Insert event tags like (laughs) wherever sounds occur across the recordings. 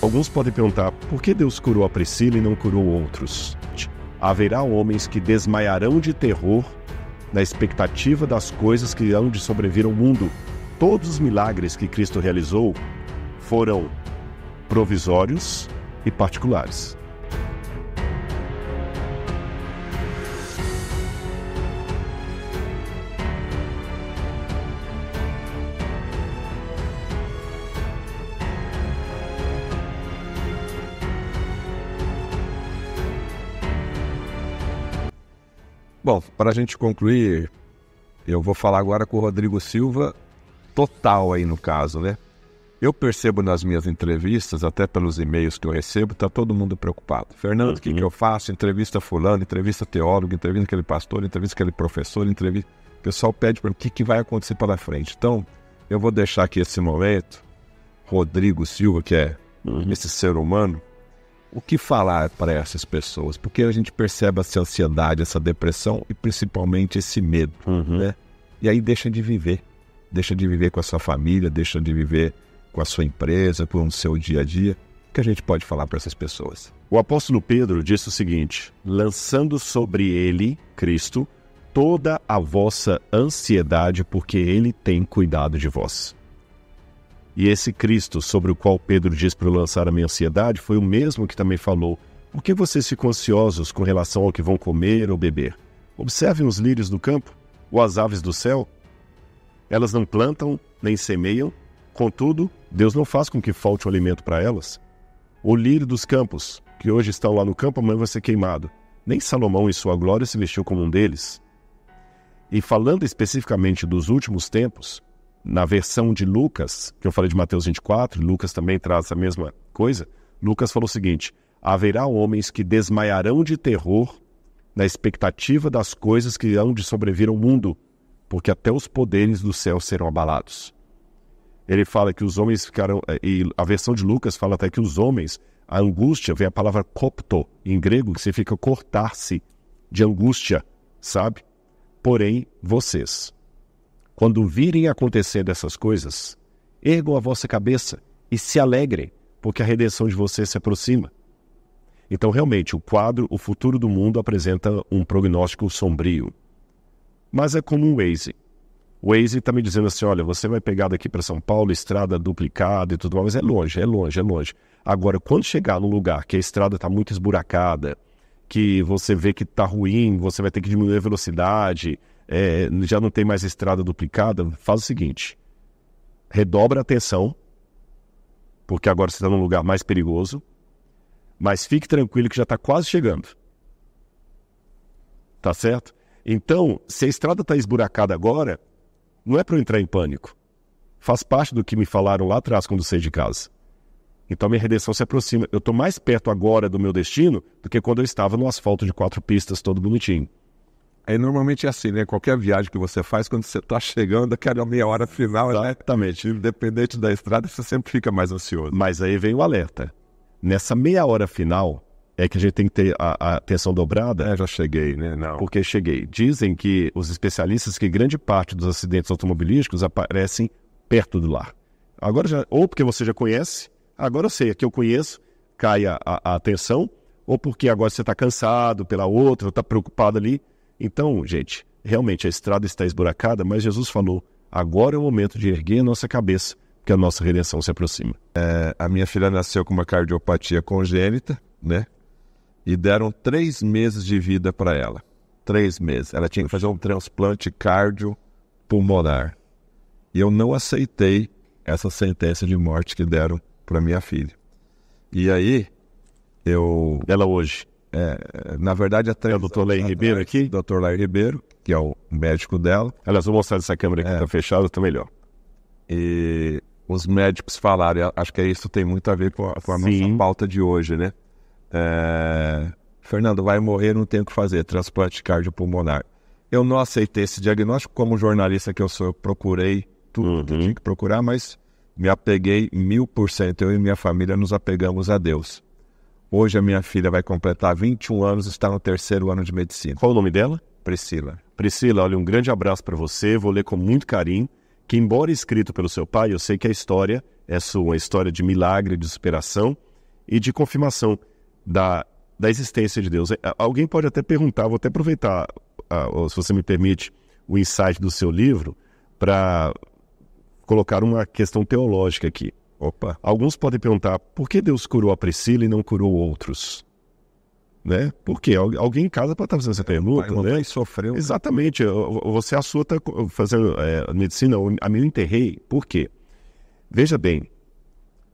Alguns podem perguntar por que Deus curou a Priscila e não curou outros? Haverá homens que desmaiarão de terror na expectativa das coisas que hão de sobreviver ao mundo. Todos os milagres que Cristo realizou foram provisórios e particulares. Bom, para a gente concluir, eu vou falar agora com o Rodrigo Silva, total aí no caso, né? Eu percebo nas minhas entrevistas, até pelos e-mails que eu recebo, tá todo mundo preocupado. Fernando, o uhum. que, que uhum. eu faço? Entrevista fulano, entrevista teólogo, entrevista aquele pastor, entrevista aquele professor, entrevista... O pessoal pede para mim o que, que vai acontecer pela frente. Então, eu vou deixar aqui esse momento, Rodrigo Silva, que é uhum. esse ser humano, o que falar para essas pessoas? Porque a gente percebe essa ansiedade, essa depressão e principalmente esse medo, uhum. né? E aí deixa de viver. Deixa de viver com a sua família, deixa de viver com a sua empresa, com o seu dia a dia. O que a gente pode falar para essas pessoas? O apóstolo Pedro disse o seguinte: lançando sobre ele, Cristo, toda a vossa ansiedade, porque ele tem cuidado de vós. E esse Cristo sobre o qual Pedro diz para eu lançar a minha ansiedade foi o mesmo que também falou: Por que vocês ficam ansiosos com relação ao que vão comer ou beber? Observem os lírios do campo, ou as aves do céu. Elas não plantam nem semeiam, contudo, Deus não faz com que falte o alimento para elas. O lírio dos campos, que hoje estão lá no campo, amanhã vai ser queimado. Nem Salomão em sua glória se vestiu como um deles. E falando especificamente dos últimos tempos, na versão de Lucas, que eu falei de Mateus 24, Lucas também traz a mesma coisa. Lucas falou o seguinte: haverá homens que desmaiarão de terror na expectativa das coisas que hão de sobreviver ao mundo, porque até os poderes do céu serão abalados. Ele fala que os homens ficarão, eh, e a versão de Lucas fala até que os homens, a angústia, vem a palavra copto em grego, que significa cortar-se de angústia, sabe? Porém, vocês, quando virem acontecer dessas coisas, ergam a vossa cabeça e se alegrem, porque a redenção de vocês se aproxima. Então, realmente, o quadro, o futuro do mundo apresenta um prognóstico sombrio. Mas é como o Waze. O Waze está me dizendo assim: olha, você vai pegar daqui para São Paulo, estrada duplicada e tudo mais, mas é longe, é longe, é longe. Agora, quando chegar num lugar que a estrada está muito esburacada, que você vê que está ruim, você vai ter que diminuir a velocidade, é, já não tem mais estrada duplicada, faz o seguinte: redobra a atenção, porque agora você está num lugar mais perigoso, mas fique tranquilo que já está quase chegando. Tá certo? Então, se a estrada está esburacada agora, não é para eu entrar em pânico. Faz parte do que me falaram lá atrás quando saí de casa. Então minha redenção se aproxima. Eu estou mais perto agora do meu destino do que quando eu estava no asfalto de quatro pistas, todo bonitinho. É normalmente é assim, né? Qualquer viagem que você faz, quando você está chegando, aquela meia hora final, né? Exatamente. Né? independente da estrada, você sempre fica mais ansioso. Mas aí vem o alerta. Nessa meia hora final, é que a gente tem que ter a, a atenção dobrada. É, já cheguei, né? Não. Porque cheguei. Dizem que os especialistas que grande parte dos acidentes automobilísticos aparecem perto do lar. Agora já, ou porque você já conhece, agora eu sei, Aqui que eu conheço, cai a, a atenção, ou porque agora você está cansado pela outra, está preocupado ali. Então, gente, realmente a estrada está esburacada, mas Jesus falou: agora é o momento de erguer a nossa cabeça, que a nossa redenção se aproxima. É, a minha filha nasceu com uma cardiopatia congênita, né? E deram três meses de vida para ela. Três meses. Ela tinha que fazer um transplante cardiopulmonar. E eu não aceitei essa sentença de morte que deram para minha filha. E aí, eu. Ela hoje? É, na verdade, há três. É o doutor Lair Ribeiro aqui? Doutor Lair Ribeiro, que é o médico dela. Aliás, vou mostrar essa câmera aqui, é. tá fechada, está melhor. E os médicos falaram, acho que isso tem muito a ver com a, com a nossa pauta de hoje, né? É, Fernando, vai morrer, não tem o que fazer, transplante cardiopulmonar. Eu não aceitei esse diagnóstico, como jornalista que eu sou, eu procurei tudo uhum. que eu tinha que procurar, mas me apeguei mil por cento, eu e minha família nos apegamos a Deus. Hoje a minha filha vai completar 21 anos, está no terceiro ano de medicina. Qual o nome dela? Priscila. Priscila, olha, um grande abraço para você. Vou ler com muito carinho, que embora escrito pelo seu pai, eu sei que a história é sua, uma história de milagre, de superação e de confirmação da, da existência de Deus. É, alguém pode até perguntar, vou até aproveitar, se você me permite, o insight do seu livro para colocar uma questão teológica aqui. Opa. Alguns podem perguntar por que Deus curou a Priscila e não curou outros? Né? Porque alguém em casa pode estar fazendo essa é, pergunta, pai, né? sofreu. Exatamente. Você, é a sua, está fazendo é, medicina, a mim eu enterrei. Por quê? Veja bem,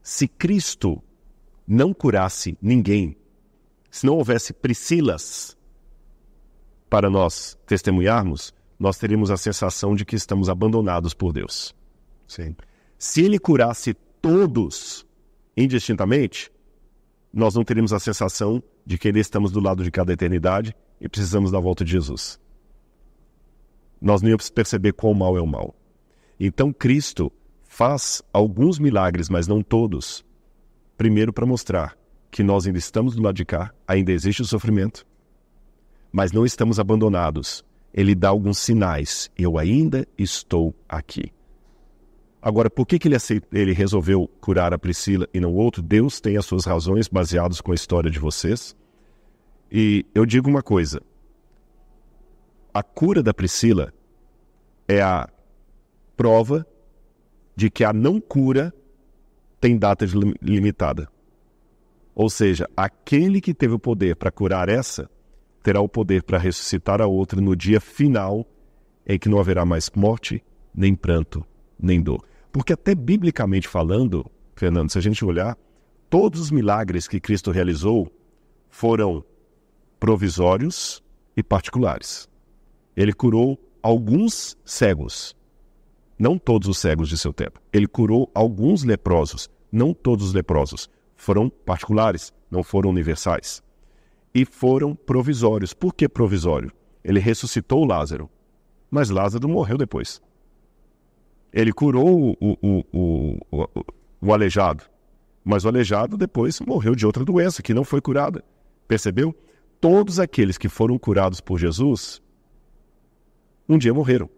se Cristo não curasse ninguém, se não houvesse Priscilas para nós testemunharmos, nós teríamos a sensação de que estamos abandonados por Deus. Sim. Se ele curasse todos indistintamente, nós não teremos a sensação de que ainda estamos do lado de cada eternidade e precisamos da volta de Jesus. Nós não íamos perceber qual mal é o mal. Então Cristo faz alguns milagres, mas não todos. Primeiro, para mostrar que nós ainda estamos do lado de cá, ainda existe o sofrimento, mas não estamos abandonados. Ele dá alguns sinais: eu ainda estou aqui. Agora, por que, que ele, aceit... ele resolveu curar a Priscila e não o outro? Deus tem as suas razões baseadas com a história de vocês. E eu digo uma coisa: a cura da Priscila é a prova de que a não cura tem data limitada. Ou seja, aquele que teve o poder para curar essa terá o poder para ressuscitar a outra no dia final em que não haverá mais morte, nem pranto, nem dor. Porque até biblicamente falando, Fernando, se a gente olhar, todos os milagres que Cristo realizou foram provisórios e particulares. Ele curou alguns cegos, não todos os cegos de seu tempo. Ele curou alguns leprosos, não todos os leprosos. Foram particulares, não foram universais. E foram provisórios. Por que provisório? Ele ressuscitou Lázaro, mas Lázaro morreu depois. Ele curou o, o, o, o, aleijado, mas o aleijado depois morreu de outra doença que não foi curada. Percebeu? Todos aqueles que foram curados por Jesus, um dia morreram.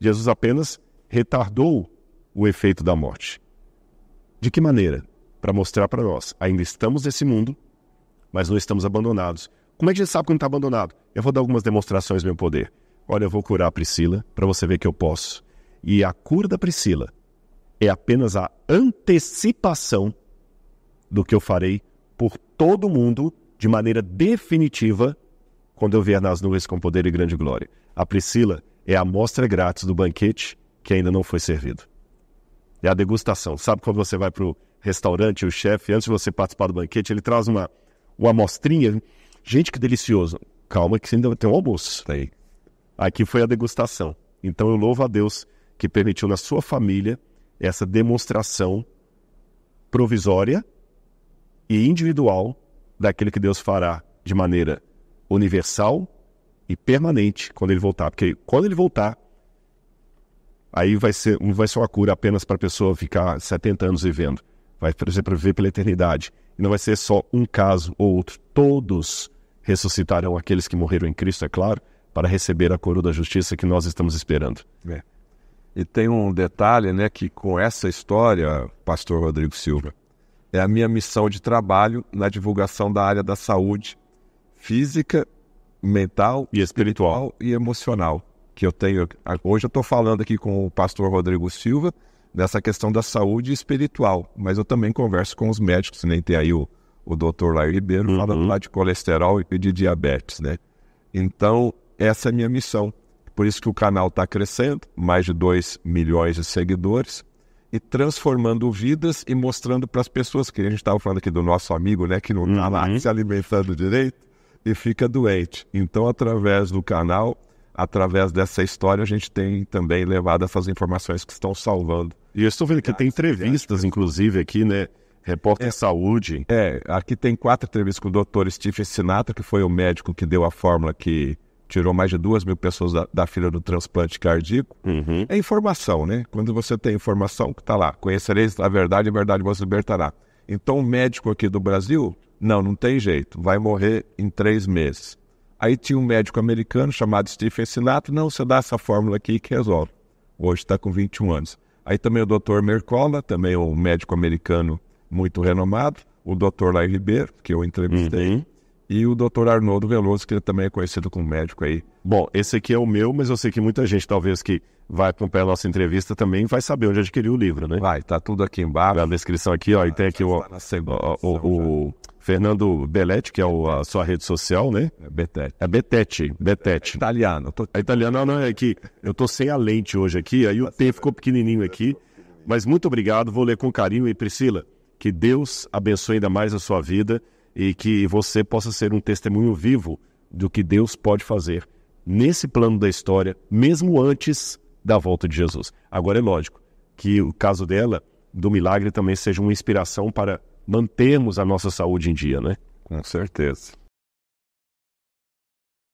Jesus apenas retardou o efeito da morte. De que maneira? Para mostrar para nós, ainda estamos nesse mundo, mas não estamos abandonados. Como é que a gente sabe que não está abandonado? Eu vou dar algumas demonstrações do meu poder. Olha, eu vou curar a Priscila para você ver que eu posso e a cura da Priscila é apenas a antecipação do que eu farei por todo mundo de maneira definitiva quando eu vier nas nuvens com poder e grande glória. A Priscila é a amostra grátis do banquete que ainda não foi servido. É a degustação. Sabe quando você vai para o restaurante, o chefe, antes de você participar do banquete, ele traz uma, uma amostrinha. Gente, que delicioso. Calma que ainda tem um almoço. Aí. Aqui foi a degustação. Então eu louvo a Deus que permitiu na sua família essa demonstração provisória e individual daquilo que Deus fará de maneira universal e permanente quando ele voltar. Porque quando ele voltar, aí vai ser, não vai ser uma cura apenas para a pessoa ficar 70 anos vivendo. Vai ser para viver pela eternidade. E não vai ser só um caso ou outro. Todos ressuscitarão aqueles que morreram em Cristo, é claro, para receber a coroa da justiça que nós estamos esperando. É. E tem um detalhe, né, que com essa história, pastor Rodrigo Silva, é a minha missão de trabalho na divulgação da área da saúde física, mental e espiritual, e emocional, que eu tenho hoje eu estou falando aqui com o pastor Rodrigo Silva dessa questão da saúde espiritual, mas eu também converso com os médicos, nem né? tem aí o, o doutor Lair Ribeiro uhum. falando lá de colesterol e de diabetes, né? Então, essa é a minha missão, por isso que o canal está crescendo, mais de 2 milhões de seguidores, e transformando vidas e mostrando para as pessoas que a gente estava falando aqui do nosso amigo, né, que não está uhum. lá (laughs) se alimentando direito e fica doente. Então, através do canal, através dessa história, a gente tem também levado essas informações que estão salvando. E eu estou vendo que tem entrevistas, inclusive, aqui, né? Repórter é, Saúde. É, aqui tem quatro entrevistas com o Dr. Steve Sinatra, que foi o médico que deu a fórmula que tirou mais de duas mil pessoas da, da fila do transplante cardíaco, uhum. é informação, né? Quando você tem informação que está lá, conhecereis a verdade, a verdade vos libertará. Então, o médico aqui do Brasil, não, não tem jeito, vai morrer em três meses. Aí tinha um médico americano chamado Stephen Sinatra não, você dá essa fórmula aqui que resolve. Hoje está com 21 anos. Aí também o Dr. Mercola, também um médico americano muito renomado, o Dr. Lai Ribeiro, que eu entrevistei, uhum e o Dr. Arnoldo Veloso, que também é conhecido como médico aí. Bom, esse aqui é o meu, mas eu sei que muita gente, talvez, que vai acompanhar a nossa entrevista também vai saber onde adquirir o livro, né? Vai, tá tudo aqui embaixo. Na descrição aqui, ó, ah, e tem aqui o, tá o, o, o Fernando Belletti, que é o, a sua rede social, né? É Betete. É Betete, Betete. É italiano. Tô... É italiano, não, é que eu tô sem a lente hoje aqui, aí o T ficou pequenininho aqui. Mas muito obrigado, vou ler com carinho. E Priscila, que Deus abençoe ainda mais a sua vida e que você possa ser um testemunho vivo do que Deus pode fazer nesse plano da história, mesmo antes da volta de Jesus. Agora é lógico que o caso dela, do milagre, também seja uma inspiração para mantermos a nossa saúde em dia, né? Com certeza.